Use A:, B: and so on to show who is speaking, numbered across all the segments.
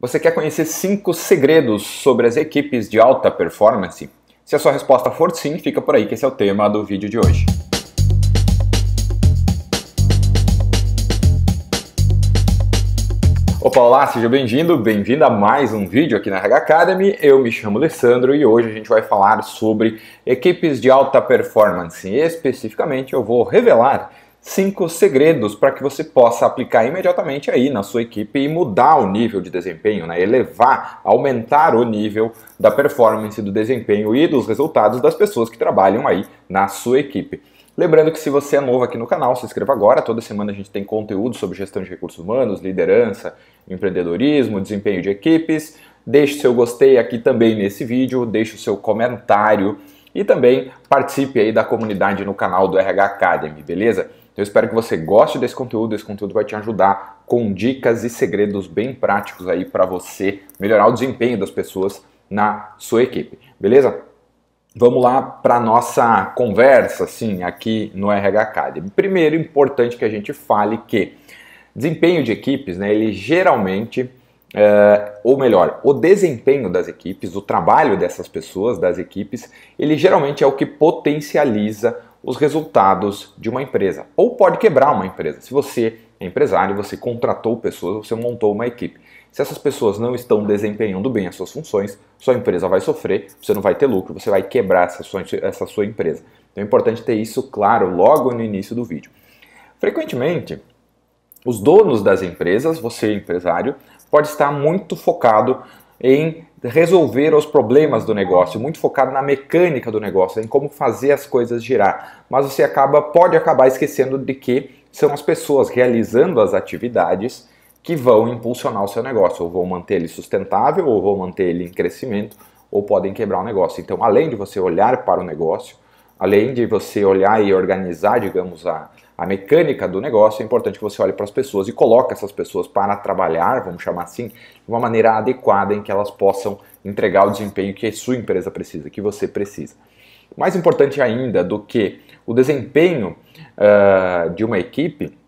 A: Você quer conhecer 5 segredos sobre as equipes de alta performance? Se a sua resposta for sim, fica por aí que esse é o tema do vídeo de hoje. Opa, olá, seja bem-vindo, bem vindo a mais um vídeo aqui na RH Academy. Eu me chamo Alessandro e hoje a gente vai falar sobre equipes de alta performance. E especificamente, eu vou revelar cinco segredos para que você possa aplicar imediatamente aí na sua equipe e mudar o nível de desempenho, né? elevar, aumentar o nível da performance, do desempenho e dos resultados das pessoas que trabalham aí na sua equipe. Lembrando que se você é novo aqui no canal, se inscreva agora. Toda semana a gente tem conteúdo sobre gestão de recursos humanos, liderança, empreendedorismo, desempenho de equipes. Deixe seu gostei aqui também nesse vídeo, deixe o seu comentário e também participe aí da comunidade no canal do RH Academy, beleza? Eu espero que você goste desse conteúdo, esse conteúdo vai te ajudar com dicas e segredos bem práticos aí para você melhorar o desempenho das pessoas na sua equipe, beleza? Vamos lá para nossa conversa, assim, aqui no RH Academy. Primeiro, importante que a gente fale que desempenho de equipes, né, ele geralmente é, ou melhor, o desempenho das equipes, o trabalho dessas pessoas, das equipes, ele geralmente é o que potencializa os resultados de uma empresa. Ou pode quebrar uma empresa. Se você é empresário, você contratou pessoas, você montou uma equipe. Se essas pessoas não estão desempenhando bem as suas funções, sua empresa vai sofrer, você não vai ter lucro, você vai quebrar essa sua, essa sua empresa. Então é importante ter isso claro logo no início do vídeo. Frequentemente, os donos das empresas, você empresário, pode estar muito focado em resolver os problemas do negócio, muito focado na mecânica do negócio, em como fazer as coisas girar. Mas você acaba pode acabar esquecendo de que são as pessoas realizando as atividades que vão impulsionar o seu negócio, ou vão manter ele sustentável, ou vão manter ele em crescimento, ou podem quebrar o negócio. Então, além de você olhar para o negócio, além de você olhar e organizar, digamos, a, a mecânica do negócio, é importante que você olhe para as pessoas e coloque essas pessoas para trabalhar, vamos chamar assim, de uma maneira adequada em que elas possam entregar o desempenho que a sua empresa precisa, que você precisa. Mais importante ainda do que o desempenho uh, de uma equipe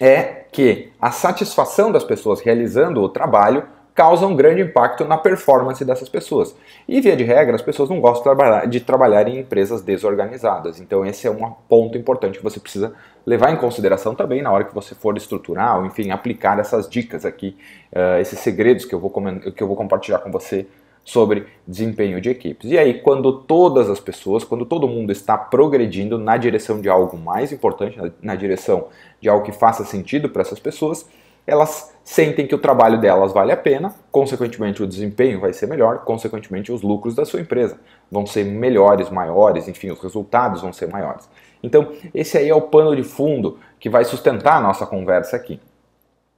A: é que a satisfação das pessoas realizando o trabalho causa um grande impacto na performance dessas pessoas. E, via de regra, as pessoas não gostam de trabalhar, de trabalhar em empresas desorganizadas. Então, esse é um ponto importante que você precisa levar em consideração também na hora que você for estruturar, ou, enfim, aplicar essas dicas aqui, uh, esses segredos que eu, vou que eu vou compartilhar com você sobre desempenho de equipes. E aí, quando todas as pessoas, quando todo mundo está progredindo na direção de algo mais importante, na, na direção de algo que faça sentido para essas pessoas, elas sentem que o trabalho delas vale a pena, consequentemente o desempenho vai ser melhor, consequentemente os lucros da sua empresa vão ser melhores, maiores, enfim, os resultados vão ser maiores. Então, esse aí é o pano de fundo que vai sustentar a nossa conversa aqui.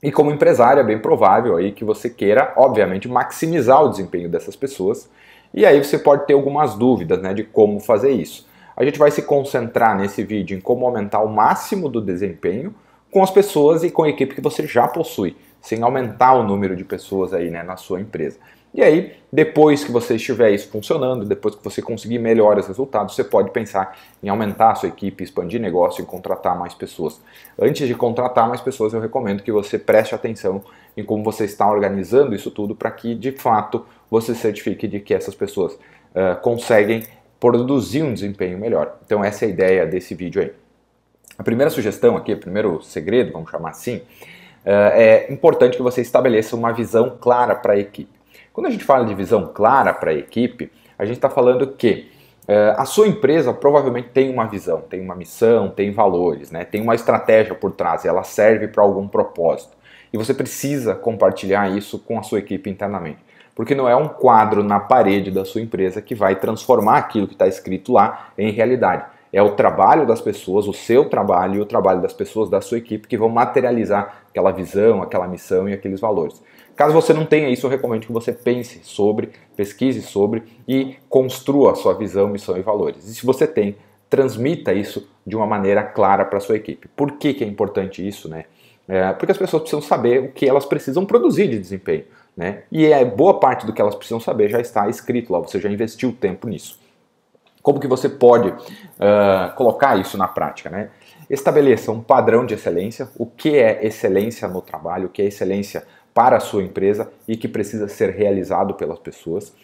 A: E como empresário, é bem provável aí que você queira, obviamente, maximizar o desempenho dessas pessoas. E aí você pode ter algumas dúvidas né, de como fazer isso. A gente vai se concentrar nesse vídeo em como aumentar o máximo do desempenho com as pessoas e com a equipe que você já possui, sem aumentar o número de pessoas aí né, na sua empresa. E aí, depois que você estiver isso funcionando, depois que você conseguir melhores resultados, você pode pensar em aumentar a sua equipe, expandir negócio e contratar mais pessoas. Antes de contratar mais pessoas, eu recomendo que você preste atenção em como você está organizando isso tudo para que, de fato, você certifique de que essas pessoas uh, conseguem produzir um desempenho melhor. Então essa é a ideia desse vídeo aí. A primeira sugestão aqui, o primeiro segredo, vamos chamar assim, eh, é importante que você estabeleça uma visão clara para a equipe. Quando a gente fala de visão clara para a equipe, a gente está falando que eh, a sua empresa provavelmente tem uma visão, tem uma missão, tem valores, né? tem uma estratégia por trás, e ela serve para algum propósito. E você precisa compartilhar isso com a sua equipe internamente. Porque não é um quadro na parede da sua empresa que vai transformar aquilo que está escrito lá em realidade. É o trabalho das pessoas, o seu trabalho e o trabalho das pessoas da sua equipe que vão materializar aquela visão, aquela missão e aqueles valores. Caso você não tenha isso, eu recomendo que você pense sobre, pesquise sobre e construa a sua visão, missão e valores. E se você tem, transmita isso de uma maneira clara para a sua equipe. Por que, que é importante isso, né? É, porque as pessoas precisam saber o que elas precisam produzir de desempenho. Né? E é, boa parte do que elas precisam saber já está escrito lá, você já investiu tempo nisso. Como que você pode uh, colocar isso na prática, né? Estabeleça um padrão de excelência, o que é excelência no trabalho, o que é excelência para a sua empresa e que precisa ser realizado pelas pessoas. Uh,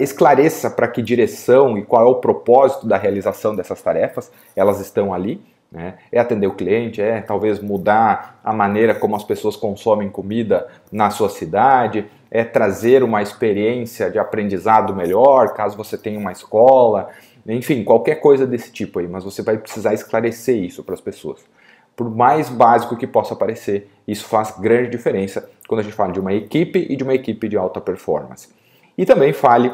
A: esclareça para que direção e qual é o propósito da realização dessas tarefas, elas estão ali. Né? É atender o cliente, é talvez mudar a maneira como as pessoas consomem comida na sua cidade, é trazer uma experiência de aprendizado melhor, caso você tenha uma escola, enfim, qualquer coisa desse tipo aí, mas você vai precisar esclarecer isso para as pessoas. Por mais básico que possa parecer, isso faz grande diferença quando a gente fala de uma equipe e de uma equipe de alta performance. E também fale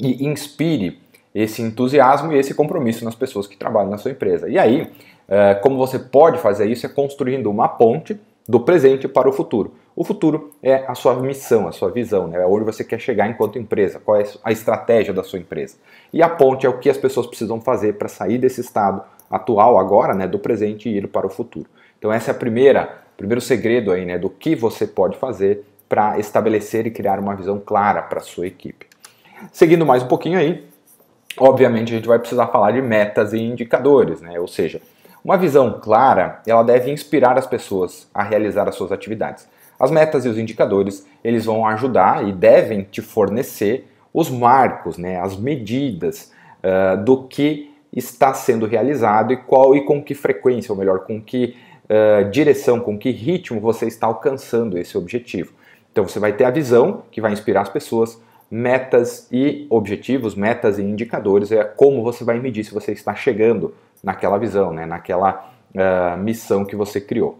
A: e inspire esse entusiasmo e esse compromisso nas pessoas que trabalham na sua empresa. E aí, eh, como você pode fazer isso é construindo uma ponte do presente para o futuro. O futuro é a sua missão, a sua visão, né? É onde você quer chegar enquanto empresa, qual é a estratégia da sua empresa. E a ponte é o que as pessoas precisam fazer para sair desse estado atual agora, né, do presente e ir para o futuro. Então essa é a primeira, primeiro segredo aí, né, do que você pode fazer para estabelecer e criar uma visão clara para sua equipe. Seguindo mais um pouquinho aí, obviamente a gente vai precisar falar de metas e indicadores, né? Ou seja, uma visão clara, ela deve inspirar as pessoas a realizar as suas atividades. As metas e os indicadores, eles vão ajudar e devem te fornecer os marcos, né, as medidas uh, do que está sendo realizado e qual e com que frequência, ou melhor, com que uh, direção, com que ritmo você está alcançando esse objetivo. Então você vai ter a visão que vai inspirar as pessoas, metas e objetivos, metas e indicadores, é como você vai medir se você está chegando naquela visão, né, naquela uh, missão que você criou.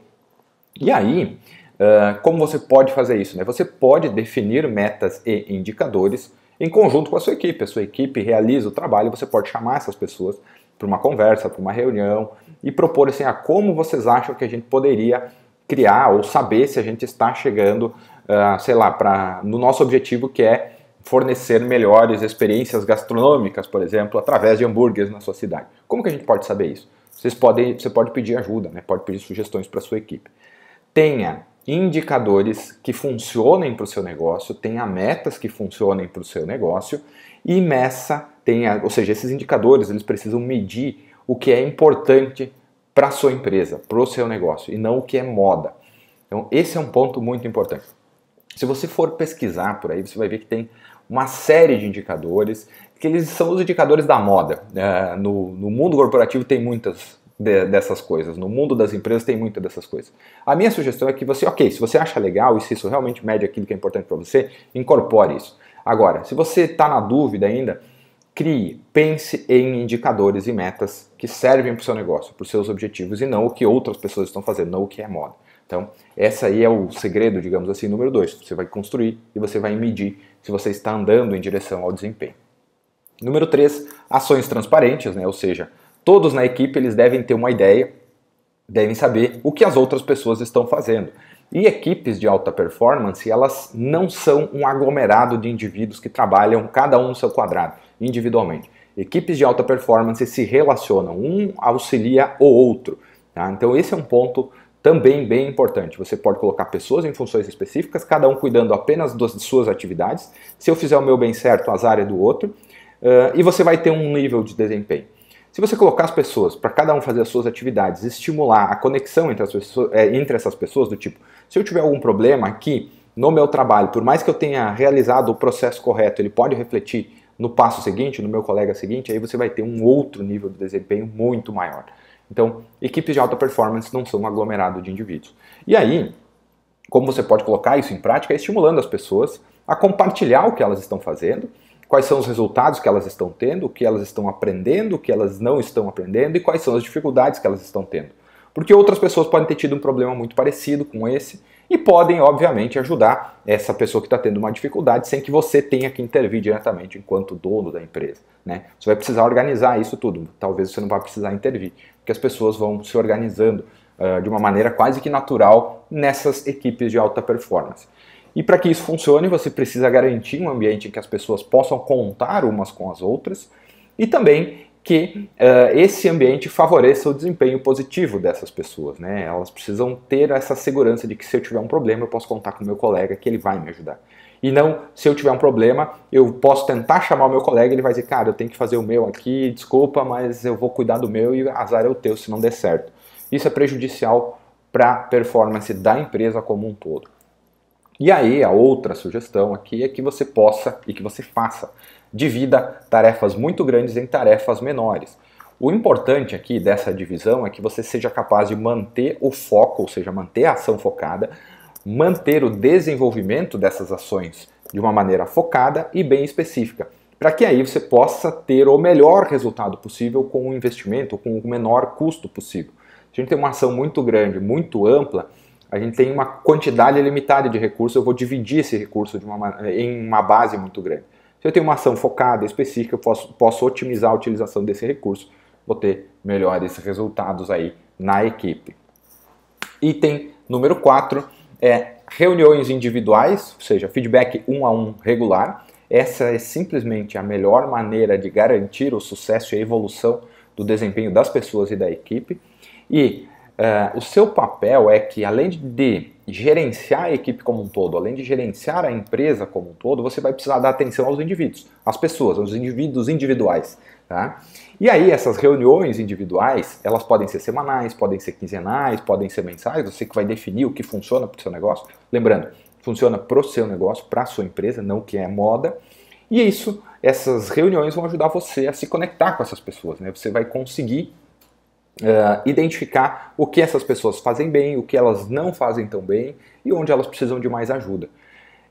A: E aí, uh, como você pode fazer isso? Né? Você pode definir metas e indicadores em conjunto com a sua equipe. A sua equipe realiza o trabalho, você pode chamar essas pessoas para uma conversa, para uma reunião e propor assim, a ah, como vocês acham que a gente poderia criar ou saber se a gente está chegando, uh, sei lá, para no nosso objetivo que é fornecer melhores experiências gastronômicas, por exemplo, através de hambúrgueres na sua cidade. Como que a gente pode saber isso? Vocês podem, você pode pedir ajuda, né? pode pedir sugestões para sua equipe. Tenha indicadores que funcionem para o seu negócio, tenha metas que funcionem para o seu negócio e meça, tenha, ou seja, esses indicadores eles precisam medir o que é importante para a sua empresa, para o seu negócio e não o que é moda. Então esse é um ponto muito importante. Se você for pesquisar por aí, você vai ver que tem uma série de indicadores, que eles são os indicadores da moda. É, no, no mundo corporativo tem muitas de, dessas coisas, no mundo das empresas tem muitas dessas coisas. A minha sugestão é que você, ok, se você acha legal e se isso realmente mede aquilo que é importante para você, incorpore isso. Agora, se você está na dúvida ainda, crie, pense em indicadores e metas que servem para o seu negócio, para os seus objetivos e não o que outras pessoas estão fazendo, não o que é moda. Então, essa aí é o segredo, digamos assim, número dois. Você vai construir e você vai medir se você está andando em direção ao desempenho. Número 3, ações transparentes, né? ou seja, todos na equipe eles devem ter uma ideia, devem saber o que as outras pessoas estão fazendo. E equipes de alta performance, elas não são um aglomerado de indivíduos que trabalham cada um no seu quadrado, individualmente. Equipes de alta performance se relacionam, um auxilia o outro. Tá? Então esse é um ponto também bem importante. Você pode colocar pessoas em funções específicas, cada um cuidando apenas das suas atividades. Se eu fizer o meu bem certo, as áreas é do outro. Uh, e você vai ter um nível de desempenho. Se você colocar as pessoas para cada um fazer as suas atividades, estimular a conexão entre, pessoas, é, entre essas pessoas, do tipo, se eu tiver algum problema aqui no meu trabalho, por mais que eu tenha realizado o processo correto, ele pode refletir no passo seguinte, no meu colega seguinte, aí você vai ter um outro nível de desempenho muito maior. Então, equipes de alta performance não são um aglomerado de indivíduos. E aí, como você pode colocar isso em prática? É estimulando as pessoas a compartilhar o que elas estão fazendo, quais são os resultados que elas estão tendo, o que elas estão aprendendo, o que elas não estão aprendendo e quais são as dificuldades que elas estão tendo. Porque outras pessoas podem ter tido um problema muito parecido com esse e podem, obviamente, ajudar essa pessoa que está tendo uma dificuldade sem que você tenha que intervir diretamente enquanto dono da empresa. Né? Você vai precisar organizar isso tudo, talvez você não vá precisar intervir, que as pessoas vão se organizando uh, de uma maneira quase que natural nessas equipes de alta performance. E para que isso funcione, você precisa garantir um ambiente em que as pessoas possam contar umas com as outras e também que uh, esse ambiente favoreça o desempenho positivo dessas pessoas. Né? Elas precisam ter essa segurança de que se eu tiver um problema, eu posso contar com o meu colega que ele vai me ajudar. E não, se eu tiver um problema, eu posso tentar chamar o meu colega, ele vai dizer, cara, eu tenho que fazer o meu aqui, desculpa, mas eu vou cuidar do meu e azar é o teu se não der certo. Isso é prejudicial para a performance da empresa como um todo. E aí, a outra sugestão aqui é que você possa e que você faça. Divida tarefas muito grandes em tarefas menores. O importante aqui dessa divisão é que você seja capaz de manter o foco, ou seja, manter a ação focada, manter o desenvolvimento dessas ações de uma maneira focada e bem específica, para que aí você possa ter o melhor resultado possível com o investimento, com o menor custo possível. Se a gente tem uma ação muito grande, muito ampla, a gente tem uma quantidade limitada de recursos, eu vou dividir esse recurso uma, em uma base muito grande. Se eu tenho uma ação focada, específica, eu posso, posso otimizar a utilização desse recurso, vou ter melhores resultados aí na equipe. Item número 4, é reuniões individuais, ou seja, feedback um a um regular. Essa é simplesmente a melhor maneira de garantir o sucesso e a evolução do desempenho das pessoas e da equipe. E uh, o seu papel é que, além de gerenciar a equipe como um todo, além de gerenciar a empresa como um todo, você vai precisar dar atenção aos indivíduos, às pessoas, aos indivíduos individuais. Tá? E aí essas reuniões individuais, elas podem ser semanais, podem ser quinzenais, podem ser mensais, você que vai definir o que funciona para o seu negócio. Lembrando, funciona para o seu negócio, para a sua empresa, não o que é moda. E é isso, essas reuniões vão ajudar você a se conectar com essas pessoas, né? Você vai conseguir uh, identificar o que essas pessoas fazem bem, o que elas não fazem tão bem e onde elas precisam de mais ajuda.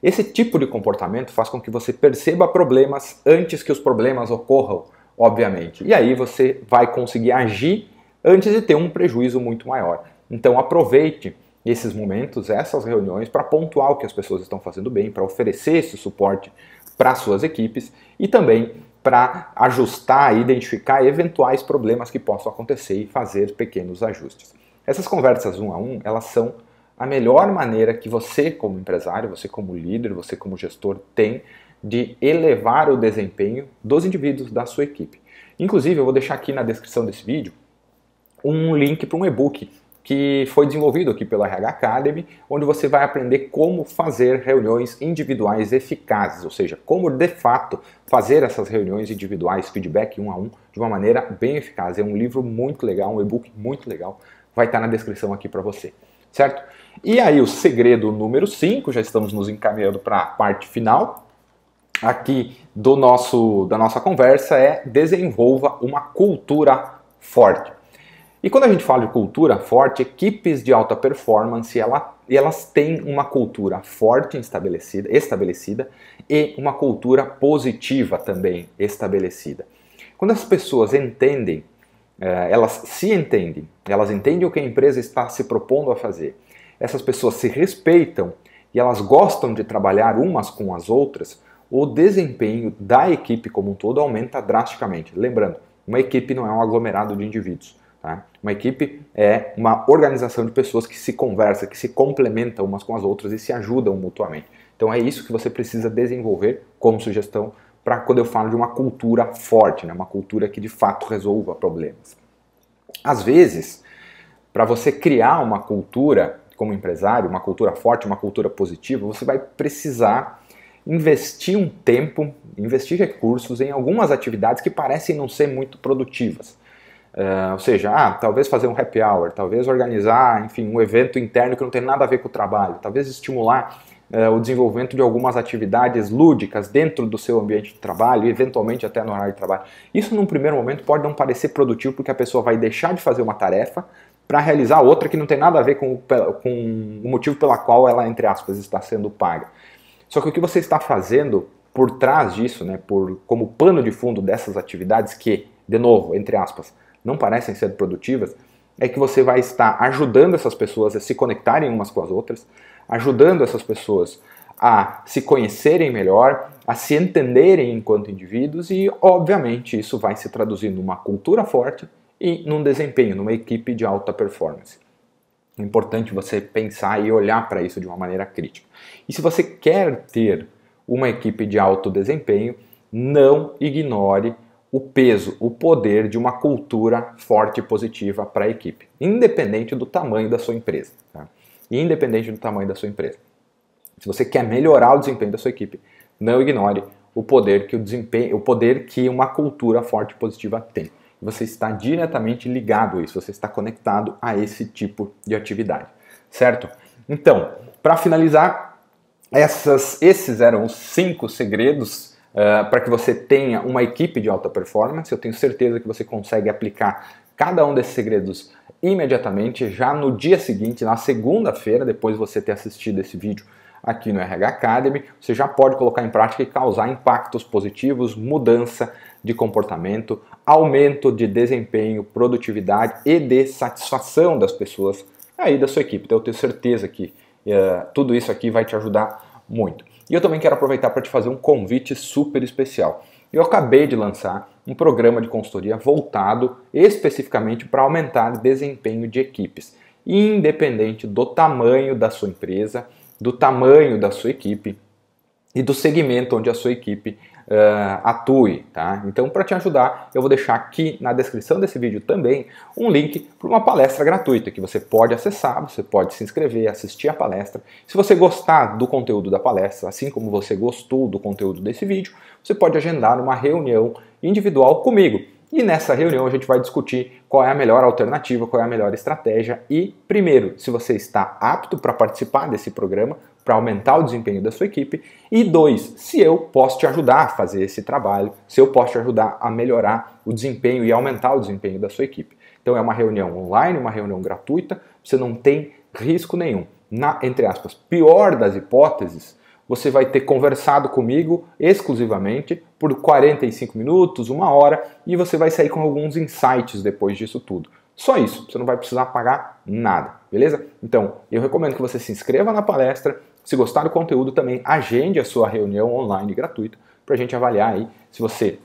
A: Esse tipo de comportamento faz com que você perceba problemas antes que os problemas ocorram obviamente. E aí você vai conseguir agir antes de ter um prejuízo muito maior. Então aproveite esses momentos, essas reuniões, para pontuar o que as pessoas estão fazendo bem, para oferecer esse suporte para suas equipes e também para ajustar e identificar eventuais problemas que possam acontecer e fazer pequenos ajustes. Essas conversas um a um, elas são a melhor maneira que você como empresário, você como líder, você como gestor tem de elevar o desempenho dos indivíduos da sua equipe. Inclusive, eu vou deixar aqui na descrição desse vídeo um link para um e-book que foi desenvolvido aqui pela RH Academy, onde você vai aprender como fazer reuniões individuais eficazes, ou seja, como de fato fazer essas reuniões individuais, feedback um a um, de uma maneira bem eficaz. É um livro muito legal, um e-book muito legal, vai estar na descrição aqui para você, certo? E aí o segredo número 5, já estamos nos encaminhando para a parte final, aqui do nosso da nossa conversa é desenvolva uma cultura forte. E quando a gente fala de cultura forte, equipes de alta performance, ela, elas têm uma cultura forte estabelecida, estabelecida e uma cultura positiva também estabelecida. Quando as pessoas entendem, eh, elas se entendem, elas entendem o que a empresa está se propondo a fazer, essas pessoas se respeitam e elas gostam de trabalhar umas com as outras, o desempenho da equipe como um todo aumenta drasticamente. Lembrando, uma equipe não é um aglomerado de indivíduos. Tá? Uma equipe é uma organização de pessoas que se conversam, que se complementam umas com as outras e se ajudam mutuamente. Então é isso que você precisa desenvolver como sugestão para quando eu falo de uma cultura forte, né? uma cultura que de fato resolva problemas. Às vezes, para você criar uma cultura como empresário, uma cultura forte, uma cultura positiva, você vai precisar investir um tempo, investir recursos em algumas atividades que parecem não ser muito produtivas. Uh, ou seja, ah, talvez fazer um happy hour, talvez organizar, enfim, um evento interno que não tem nada a ver com o trabalho, talvez estimular uh, o desenvolvimento de algumas atividades lúdicas dentro do seu ambiente de trabalho, eventualmente até no horário de trabalho. Isso, num primeiro momento, pode não parecer produtivo porque a pessoa vai deixar de fazer uma tarefa para realizar outra que não tem nada a ver com o, com o motivo pela qual ela, entre aspas, está sendo paga. Só que o que você está fazendo por trás disso, né, por, como pano de fundo dessas atividades que, de novo, entre aspas, não parecem ser produtivas, é que você vai estar ajudando essas pessoas a se conectarem umas com as outras, ajudando essas pessoas a se conhecerem melhor, a se entenderem enquanto indivíduos e, obviamente, isso vai se traduzir numa cultura forte e num desempenho, numa equipe de alta performance. É importante você pensar e olhar para isso de uma maneira crítica. E se você quer ter uma equipe de alto desempenho, não ignore o peso, o poder de uma cultura forte e positiva para a equipe, independente do tamanho da sua empresa. Tá? Independente do tamanho da sua empresa. Se você quer melhorar o desempenho da sua equipe, não ignore o poder que o desempenho, o poder que uma cultura forte e positiva tem você está diretamente ligado a isso, você está conectado a esse tipo de atividade, certo? Então, para finalizar, essas, esses eram os cinco segredos uh, eh, para que você tenha uma equipe de alta performance. Eu tenho certeza que você consegue aplicar cada um desses segredos imediatamente, já no dia seguinte, na segunda-feira, depois de você ter assistido esse vídeo aqui no RH Academy, você já pode colocar em prática e causar impactos positivos, mudança de comportamento, aumento de desempenho, produtividade e de satisfação das pessoas aí da sua equipe. Então eu tenho certeza que uh, tudo isso aqui vai te ajudar muito. E eu também quero aproveitar para te fazer um convite super especial. Eu acabei de lançar um programa de consultoria voltado especificamente para aumentar o desempenho de equipes, independente do tamanho da sua empresa, do tamanho da sua equipe e do segmento onde a sua equipe uh, atue, tá? Então, para te ajudar, eu vou deixar aqui na descrição desse vídeo também um link para uma palestra gratuita que você pode acessar, você pode se inscrever, assistir a palestra. Se você gostar do conteúdo da palestra, assim como você gostou do conteúdo desse vídeo, você pode agendar uma reunião individual comigo e nessa reunião a gente vai discutir qual é a melhor alternativa, qual é a melhor estratégia e, primeiro, se você está apto para participar desse programa, para aumentar o desempenho da sua equipe, e dois, se eu posso te ajudar a fazer esse trabalho, se eu posso te ajudar a melhorar o desempenho e aumentar o desempenho da sua equipe. Então é uma reunião online, uma reunião gratuita, você não tem risco nenhum. Na, entre aspas, pior das hipóteses, você vai ter conversado comigo exclusivamente por 45 minutos, uma hora, e você vai sair com alguns insights depois disso tudo. Só isso, você não vai precisar pagar nada, beleza? Então, eu recomendo que você se inscreva na palestra. Se gostar do conteúdo, também agende a sua reunião online gratuita para a gente avaliar aí se você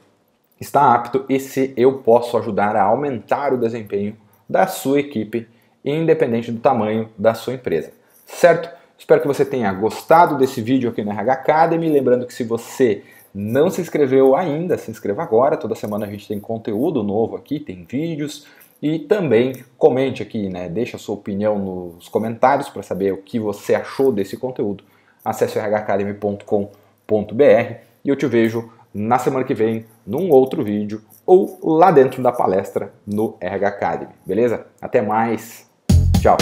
A: está apto e se eu posso ajudar a aumentar o desempenho da sua equipe, independente do tamanho da sua empresa, certo? Espero que você tenha gostado desse vídeo aqui na RH Academy. Lembrando que se você não se inscreveu ainda, se inscreva agora. Toda semana a gente tem conteúdo novo aqui, tem vídeos. E também comente aqui, né? Deixa a sua opinião nos comentários para saber o que você achou desse conteúdo. Acesse rhacademy.com.br e eu te vejo na semana que vem num outro vídeo ou lá dentro da palestra no RH Academy. Beleza? Até mais. Tchau.